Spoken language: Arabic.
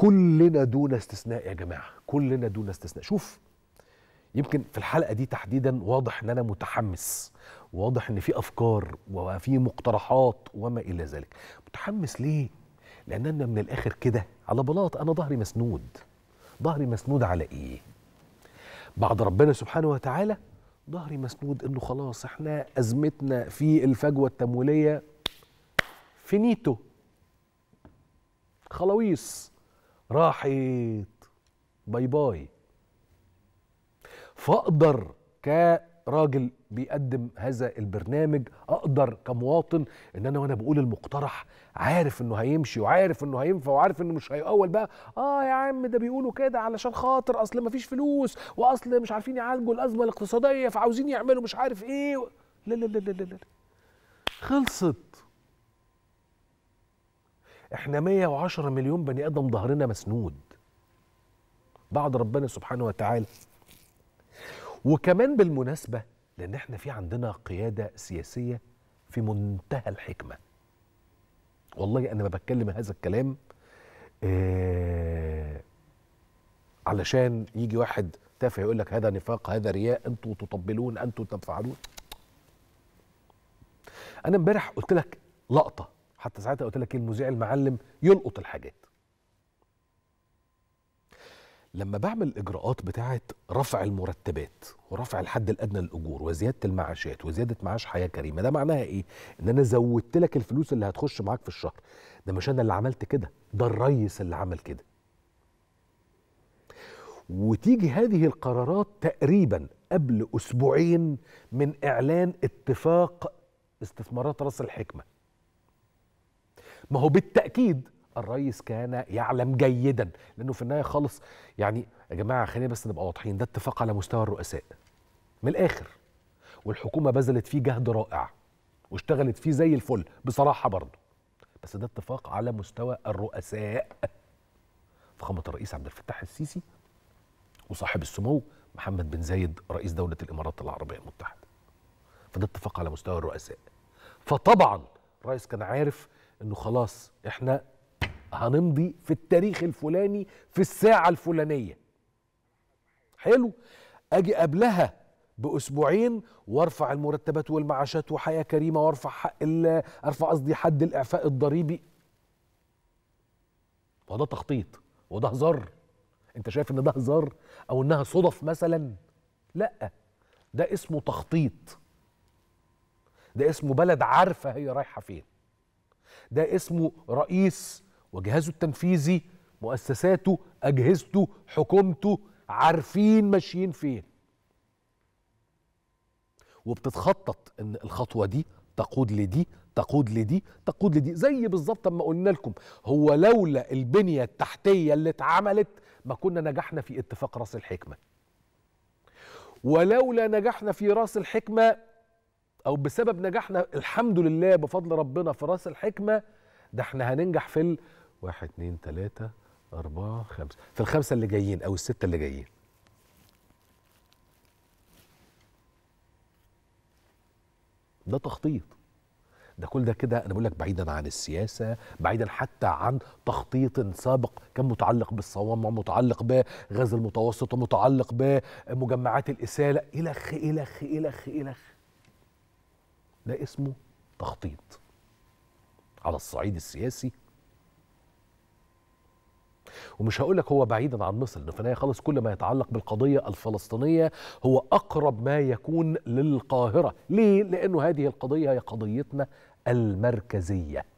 كلنا دون استثناء يا جماعه كلنا دون استثناء شوف يمكن في الحلقه دي تحديدا واضح ان انا متحمس واضح ان في افكار وفي مقترحات وما الى ذلك متحمس ليه لان انا من الاخر كده على بلاط انا ظهري مسنود ظهري مسنود على ايه بعد ربنا سبحانه وتعالى ظهري مسنود انه خلاص احنا ازمتنا في الفجوه التمويليه فينيتو خلاويص راحت باي باي فاقدر كراجل بيقدم هذا البرنامج اقدر كمواطن ان انا وانا بقول المقترح عارف انه هيمشي وعارف انه هينفع وعارف انه مش هيقول بقى اه يا عم ده بيقولوا كده علشان خاطر اصل مفيش فلوس واصل مش عارفين يعالجوا الازمه الاقتصاديه فعاوزين يعملوا مش عارف ايه لا لا لا لا لا خلصت احنا 110 مليون بني ادم ظهرنا مسنود بعد ربنا سبحانه وتعالى وكمان بالمناسبه لان احنا في عندنا قياده سياسيه في منتهى الحكمه والله انا ما بتكلم هذا الكلام آه علشان يجي واحد تافه يقول لك هذا نفاق هذا رياء انتوا تطبلون انتوا تفعلون انا امبارح قلت لك لقطه حتى ساعتها قلت لك المذيع المعلم يلقط الحاجات لما بعمل الاجراءات بتاعه رفع المرتبات ورفع الحد الادنى للاجور وزياده المعاشات وزياده معاش حياه كريمه ده معناها ايه ان انا زودت لك الفلوس اللي هتخش معاك في الشهر ده مش انا اللي عملت كده ده الريس اللي عمل كده وتيجي هذه القرارات تقريبا قبل اسبوعين من اعلان اتفاق استثمارات راس الحكمه ما هو بالتاكيد الرئيس كان يعلم جيدا لانه في النهايه خالص يعني يا جماعه خلينا بس نبقى واضحين ده اتفاق على مستوى الرؤساء من الاخر والحكومه بذلت فيه جهد رائع واشتغلت فيه زي الفل بصراحه برضه بس ده اتفاق على مستوى الرؤساء فخامه الرئيس عبد الفتاح السيسي وصاحب السمو محمد بن زايد رئيس دوله الامارات العربيه المتحده فده اتفاق على مستوى الرؤساء فطبعا الرئيس كان عارف انه خلاص احنا هنمضي في التاريخ الفلاني في الساعه الفلانيه حلو اجي قبلها باسبوعين وارفع المرتبات والمعاشات وحياه كريمه وارفع حق ارفع قصدي حد الاعفاء الضريبي وده تخطيط وده هزار انت شايف ان ده هزار او انها صدف مثلا لا ده اسمه تخطيط ده اسمه بلد عارفه هي رايحه فين ده اسمه رئيس وجهازه التنفيذي مؤسساته اجهزته حكومته عارفين ماشيين فين وبتتخطط ان الخطوه دي تقود لدي تقود لدي تقود لدي زي بالظبط اما قلنا لكم هو لولا البنيه التحتيه اللي اتعملت ما كنا نجحنا في اتفاق راس الحكمه ولولا نجحنا في راس الحكمه او بسبب نجاحنا الحمد لله بفضل ربنا في راس الحكمه ده احنا هننجح في ال 1 2 3 4 5 في الخمسه اللي جايين او السته اللي جايين ده تخطيط ده كل ده كده انا بقول لك بعيدا عن السياسه بعيدا حتى عن تخطيط سابق كان متعلق بالصوامع متعلق بغاز المتوسط متعلق بمجمعات الاساله الى خ الى خ الى خ الى خ ده اسمه تخطيط على الصعيد السياسي ومش هقول لك هو بعيدا عن مصر ده في النهايه خالص كل ما يتعلق بالقضيه الفلسطينيه هو اقرب ما يكون للقاهره ليه لانه هذه القضيه هي قضيتنا المركزيه